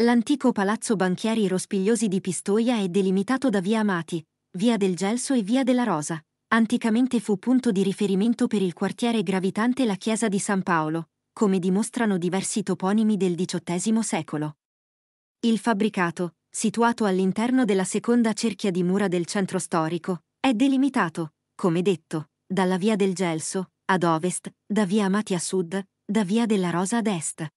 L'antico palazzo banchieri Rospigliosi di Pistoia è delimitato da via Amati, via del Gelso e via della Rosa. Anticamente fu punto di riferimento per il quartiere gravitante la chiesa di San Paolo, come dimostrano diversi toponimi del XVIII secolo. Il fabbricato, situato all'interno della seconda cerchia di mura del centro storico, è delimitato, come detto, dalla via del Gelso, ad ovest, da via Amati a sud, da via della Rosa ad est.